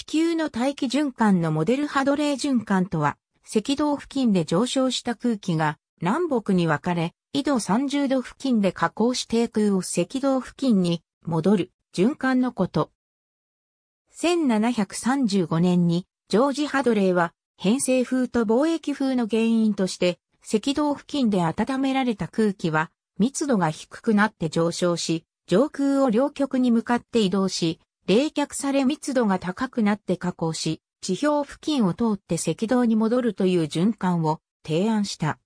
地球の大気循環のモデルハドレー循環とは、赤道付近で上昇した空気が南北に分かれ、緯度30度付近で下降し低空を赤道付近に戻る循環のこと。1735年にジョージ・ハドレーは偏西風と貿易風の原因として赤道付近で温められた空気は密度が低くなって上昇し、上空を両極に向かって移動し、冷却され密度が高くなって加工し、地表付近を通って赤道に戻るという循環を提案した。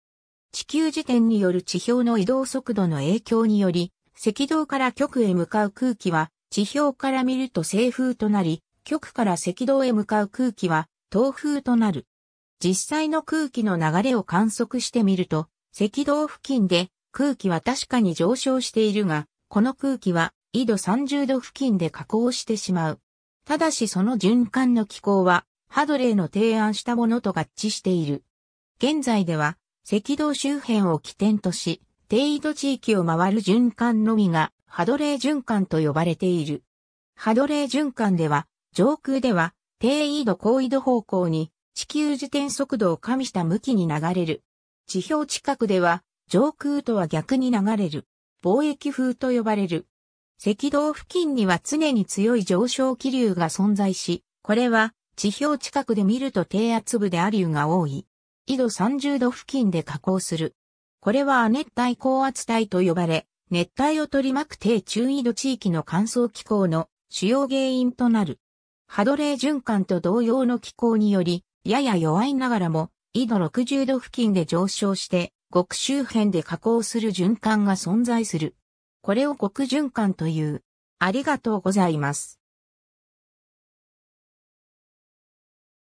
地球時点による地表の移動速度の影響により、赤道から極へ向かう空気は地表から見ると西風となり、極から赤道へ向かう空気は東風となる。実際の空気の流れを観測してみると、赤道付近で空気は確かに上昇しているが、この空気は緯度30度付近で下降してしまう。ただしその循環の機構は、ハドレーの提案したものと合致している。現在では、赤道周辺を起点とし、低緯度地域を回る循環のみが、ハドレー循環と呼ばれている。ハドレー循環では、上空では、低緯度高緯度方向に、地球自転速度を加味した向きに流れる。地表近くでは、上空とは逆に流れる。貿易風と呼ばれる。赤道付近には常に強い上昇気流が存在し、これは地表近くで見ると低圧部で亜流が多い。緯度30度付近で下降する。これは亜熱帯高圧帯と呼ばれ、熱帯を取り巻く低中緯度地域の乾燥気候の主要原因となる。ハドレー循環と同様の気候により、やや弱いながらも、緯度60度付近で上昇して、極周辺で下降する循環が存在する。これを極循環という。ありがとうございます。